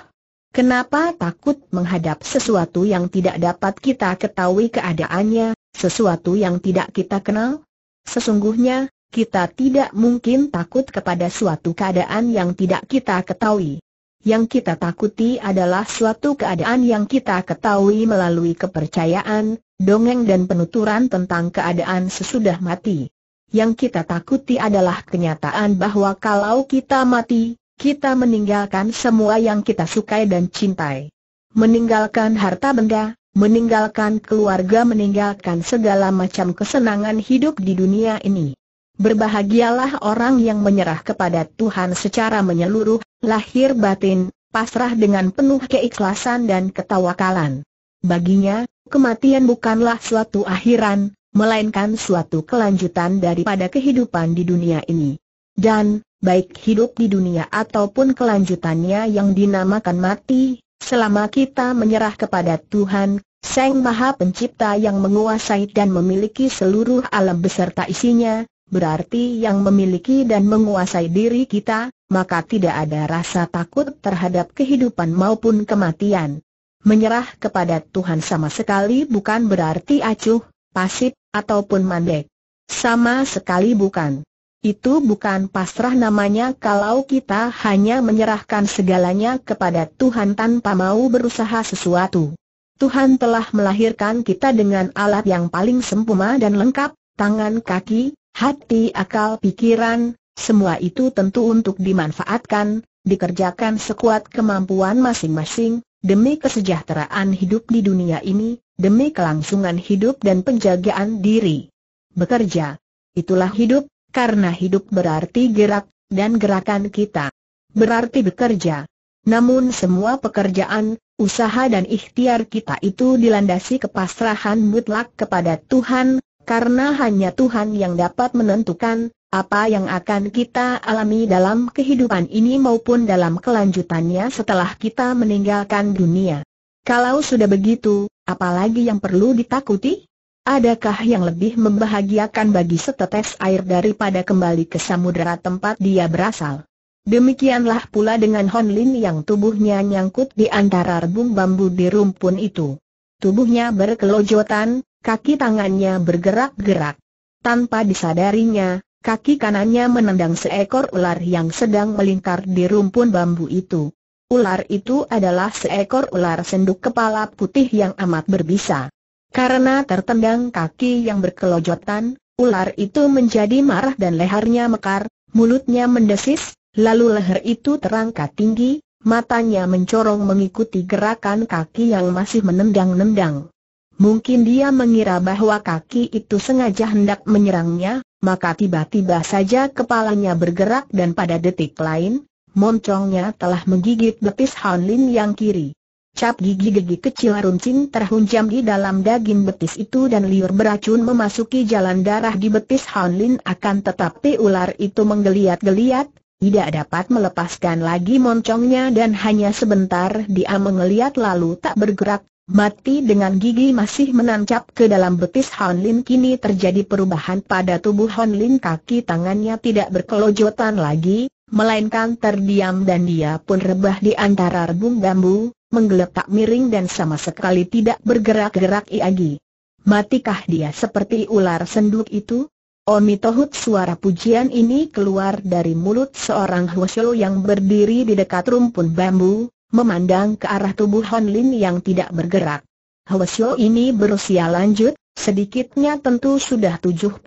Kenapa takut menghadap sesuatu yang tidak dapat kita ketahui keadaannya, sesuatu yang tidak kita kenal? Sesungguhnya, kita tidak mungkin takut kepada suatu keadaan yang tidak kita ketahui. Yang kita takuti adalah suatu keadaan yang kita ketahui melalui kepercayaan, dongeng dan penuturan tentang keadaan sesudah mati. Yang kita takuti adalah kenyataan bahwa kalau kita mati, kita meninggalkan semua yang kita sukai dan cintai. Meninggalkan harta benda, meninggalkan keluarga, meninggalkan segala macam kesenangan hidup di dunia ini. Berbahagialah orang yang menyerah kepada Tuhan secara menyeluruh, lahir batin, pasrah dengan penuh keikhlasan dan ketawakalan. Baginya, kematian bukanlah suatu akhiran, melainkan suatu kelanjutan daripada kehidupan di dunia ini. Dan, baik hidup di dunia ataupun kelanjutannya yang dinamakan mati, selama kita menyerah kepada Tuhan, Sang Maha Pencipta yang menguasai dan memiliki seluruh alam beserta isinya, berarti yang memiliki dan menguasai diri kita, maka tidak ada rasa takut terhadap kehidupan maupun kematian. Menyerah kepada Tuhan sama sekali bukan berarti acuh, pasif, ataupun mandek. Sama sekali bukan. Itu bukan pasrah namanya kalau kita hanya menyerahkan segalanya kepada Tuhan tanpa mau berusaha sesuatu. Tuhan telah melahirkan kita dengan alat yang paling sempurna dan lengkap, tangan kaki, hati akal pikiran, semua itu tentu untuk dimanfaatkan, dikerjakan sekuat kemampuan masing-masing, demi kesejahteraan hidup di dunia ini, demi kelangsungan hidup dan penjagaan diri. Bekerja. Itulah hidup, karena hidup berarti gerak, dan gerakan kita berarti bekerja. Namun semua pekerjaan, usaha dan ikhtiar kita itu dilandasi kepasrahan mutlak kepada Tuhan, karena hanya Tuhan yang dapat menentukan, apa yang akan kita alami dalam kehidupan ini maupun dalam kelanjutannya setelah kita meninggalkan dunia. Kalau sudah begitu, apalagi yang perlu ditakuti? Adakah yang lebih membahagiakan bagi setetes air daripada kembali ke samudera tempat dia berasal? Demikianlah pula dengan Hon Lin yang tubuhnya nyangkut di antara rebung bambu di rumpun itu. Tubuhnya berkelojotan, kaki tangannya bergerak-gerak. Tanpa disadarinya, kaki kanannya menendang seekor ular yang sedang melingkar di rumpun bambu itu. Ular itu adalah seekor ular senduk kepala putih yang amat berbisa. Karena tertendang kaki yang berkelojotan, ular itu menjadi marah dan lehernya mekar, mulutnya mendesis, lalu leher itu terangkat tinggi, matanya mencorong mengikuti gerakan kaki yang masih menendang-nendang. Mungkin dia mengira bahwa kaki itu sengaja hendak menyerangnya, maka tiba-tiba saja kepalanya bergerak dan pada detik lain, moncongnya telah menggigit betis Han Lin yang kiri. Cap gigi-gigi kecil runcing terhunjam di dalam daging betis itu dan liur beracun memasuki jalan darah di betis Han Lin akan tetapi ular itu menggeliat-geliat, tidak dapat melepaskan lagi moncongnya dan hanya sebentar dia mengeliat lalu tak bergerak, Mati dengan gigi masih menancap ke dalam betis Han Lin kini terjadi perubahan pada tubuh Han Lin kaki tangannya tidak berkelojotan lagi, melainkan terdiam dan dia pun rebah di antara rebung bambu, menggeletak miring dan sama sekali tidak bergerak-gerak lagi. Matikah dia seperti ular senduk itu? Omi Tohut suara pujian ini keluar dari mulut seorang Hwasyo yang berdiri di dekat rumpun bambu, memandang ke arah tubuh Hon Lin yang tidak bergerak. Hwasyo ini berusia lanjut, sedikitnya tentu sudah 70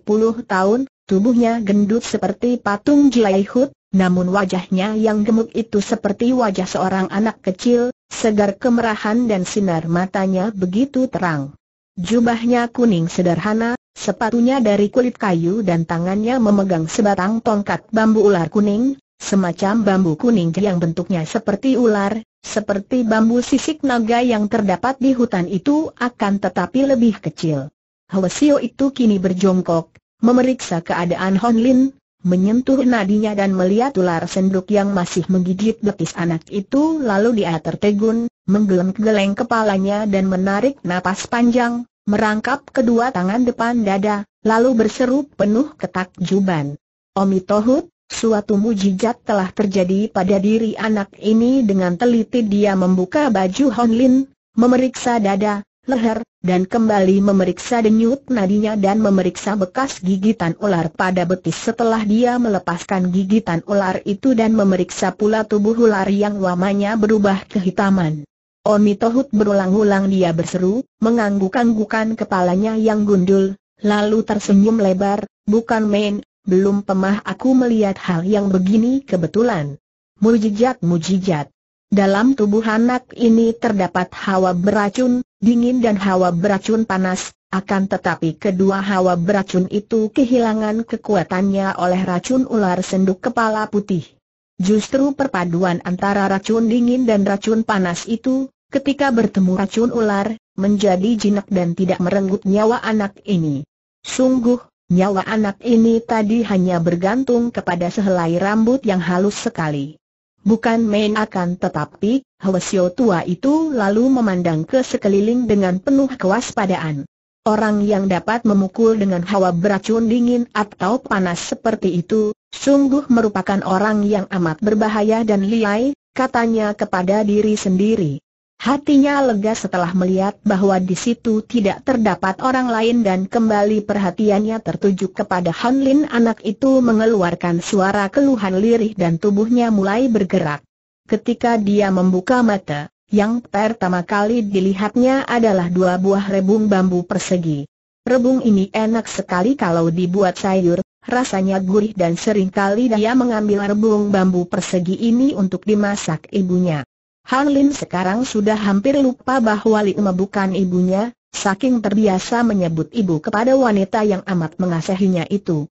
tahun, tubuhnya gendut seperti patung Jelaihut, namun wajahnya yang gemuk itu seperti wajah seorang anak kecil, segar kemerahan dan sinar matanya begitu terang. Jubahnya kuning sederhana, sepatunya dari kulit kayu dan tangannya memegang sebatang tongkat bambu ular kuning, Semacam bambu kuning yang bentuknya seperti ular, seperti bambu sisik naga yang terdapat di hutan itu akan tetapi lebih kecil. Hwasio itu kini berjongkok, memeriksa keadaan Hon Lin, menyentuh nadinya dan melihat ular senduk yang masih menggigit betis anak itu lalu dia tertegun, menggeleng-geleng kepalanya dan menarik napas panjang, merangkap kedua tangan depan dada, lalu berseru penuh ketakjuban. Omitohut. Suatu mujizat telah terjadi pada diri anak ini dengan teliti dia membuka baju Honlin, memeriksa dada, leher, dan kembali memeriksa denyut nadinya dan memeriksa bekas gigitan ular pada betis setelah dia melepaskan gigitan ular itu dan memeriksa pula tubuh ular yang warnanya berubah kehitaman. Omitohut Tohut berulang-ulang dia berseru, mengangguk-anggukan kepalanya yang gundul, lalu tersenyum lebar, bukan main, belum pemah aku melihat hal yang begini kebetulan. Mujijat mujijat. Dalam tubuh anak ini terdapat hawa beracun, dingin dan hawa beracun panas, akan tetapi kedua hawa beracun itu kehilangan kekuatannya oleh racun ular senduk kepala putih. Justru perpaduan antara racun dingin dan racun panas itu, ketika bertemu racun ular, menjadi jinak dan tidak merenggut nyawa anak ini. Sungguh, Nyawa anak ini tadi hanya bergantung kepada sehelai rambut yang halus sekali. Bukan main akan tetapi, Hwasyo tua itu lalu memandang ke sekeliling dengan penuh kewaspadaan. Orang yang dapat memukul dengan hawa beracun dingin atau panas seperti itu, sungguh merupakan orang yang amat berbahaya dan liai, katanya kepada diri sendiri. Hatinya lega setelah melihat bahwa di situ tidak terdapat orang lain dan kembali perhatiannya tertuju kepada Han Lin anak itu mengeluarkan suara keluhan lirih dan tubuhnya mulai bergerak. Ketika dia membuka mata, yang pertama kali dilihatnya adalah dua buah rebung bambu persegi. Rebung ini enak sekali kalau dibuat sayur, rasanya gurih dan seringkali dia mengambil rebung bambu persegi ini untuk dimasak ibunya. Han Lin sekarang sudah hampir lupa bahwa Li Liume bukan ibunya, saking terbiasa menyebut ibu kepada wanita yang amat mengasihinya itu.